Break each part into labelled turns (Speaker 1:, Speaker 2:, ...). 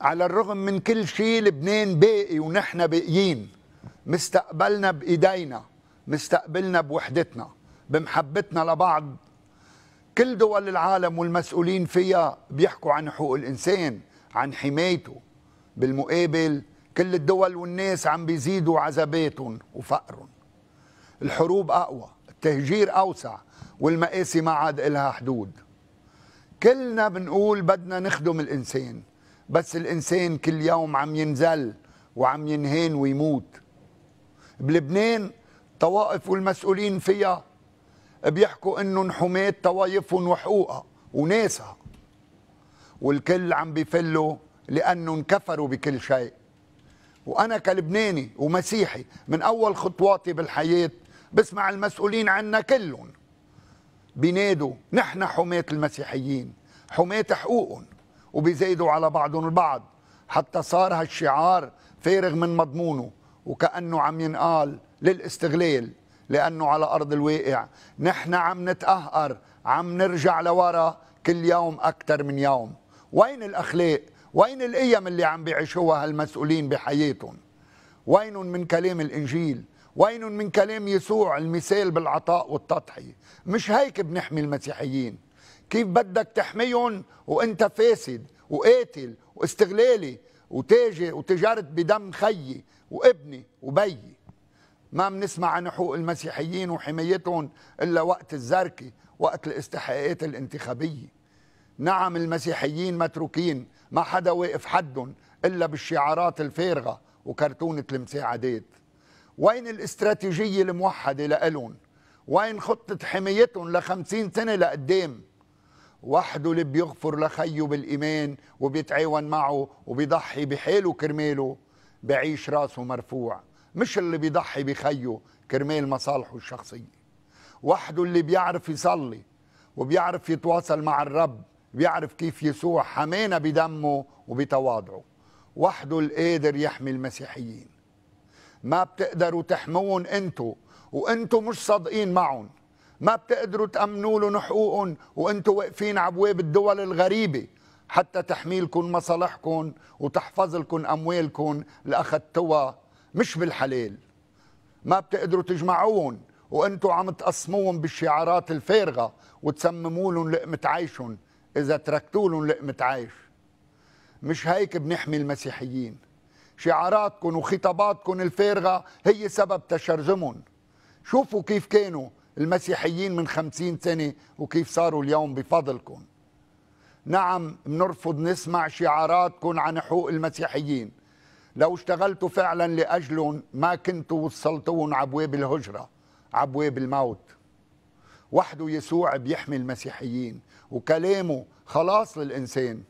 Speaker 1: على الرغم من كل شيء لبنان باقي ونحن باقيين مستقبلنا بايدينا مستقبلنا بوحدتنا بمحبتنا لبعض كل دول العالم والمسؤولين فيها بيحكوا عن حقوق الانسان عن حمايته بالمقابل كل الدول والناس عم بيزيدوا عذاباتهم وفقرهم الحروب اقوى التهجير اوسع والمآسي ما عاد إلها حدود كلنا بنقول بدنا نخدم الإنسان بس الانسان كل يوم عم ينزل وعم ينهين ويموت بلبنان طوائف والمسؤولين فيها بيحكوا انهم حمات طوايفهم وحقوقها وناسها والكل عم بيفلوا لانهم كفروا بكل شيء وانا كلبناني ومسيحي من اول خطواتي بالحياه بسمع المسؤولين عنا كلهم بينادوا نحن حماة المسيحيين حماة حقوقهم وبيزيدوا على بعضهم البعض حتى صار هالشعار فارغ من مضمونه وكأنه عم ينقال للاستغلال لأنه على أرض الواقع نحن عم نتأهر عم نرجع لورا كل يوم أكثر من يوم وين الأخلاق وين القيم اللي عم بيعيشوها هالمسؤولين بحياتهم وين من كلام الإنجيل وين من كلام يسوع المثال بالعطاء والتضحية مش هيك بنحمي المسيحيين كيف بدك تحميهم وانت فاسد وقاتل واستغلالي وتاجر وتجاره بدم خيي وابني وبيي ما بنسمع عن حقوق المسيحيين وحمايتهم الا وقت الزركي وقت الاستحقاقات الانتخابيه نعم المسيحيين متروكين ما حدا واقف حدهم الا بالشعارات الفارغه وكرتونه المساعدات وين الاستراتيجيه الموحده لالهم وين خطه حمايتهم ل 50 سنه لقدام وحده اللي بيغفر لخيه بالايمان وبيتعاون معه وبيضحي بحاله كرماله بعيش راسه مرفوع مش اللي بيضحي بخيه كرمال مصالحه الشخصيه وحده اللي بيعرف يصلي وبيعرف يتواصل مع الرب بيعرف كيف يسوع حمانا بدمه وبتواضعه وحده القادر يحمي المسيحيين ما بتقدروا تحمون انتوا وانتوا مش صادقين معهم ما بتقدروا تأمنوا لهم حقوقهم وانتم واقفين على ابواب الدول الغريبه حتى تحمي لكم مصالحكم وتحفظ لكم اموالكم اللي اخذتوها مش بالحلال ما بتقدروا تجمعوهم وانتوا عم تقسموهم بالشعارات الفارغه وتسمموا لهم لقمه عيشهم اذا تركتوا لهم لقمه عيش مش هيك بنحمي المسيحيين شعاراتكم وخطاباتكم الفارغه هي سبب تشرذمهم شوفوا كيف كانوا المسيحيين من خمسين سنة وكيف صاروا اليوم بفضلكم نعم نرفض نسمع شعاراتكم عن حقوق المسيحيين لو اشتغلتوا فعلا لأجلهم ما كنتوا وصلتون عبواب الهجرة عبواب الموت وحده يسوع بيحمي المسيحيين وكلامه خلاص للإنسان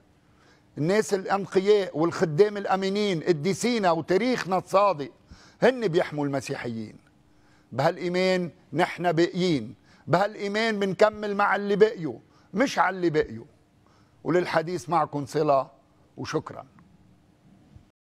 Speaker 1: الناس الأنقياء والخدام الأمينين قديسينا وتاريخنا الصادق هن بيحموا المسيحيين بهالايمان نحن باقيين بهالايمان بنكمل مع اللي بقيوا مش على اللي بقيوا وللحديث معكم صله وشكرا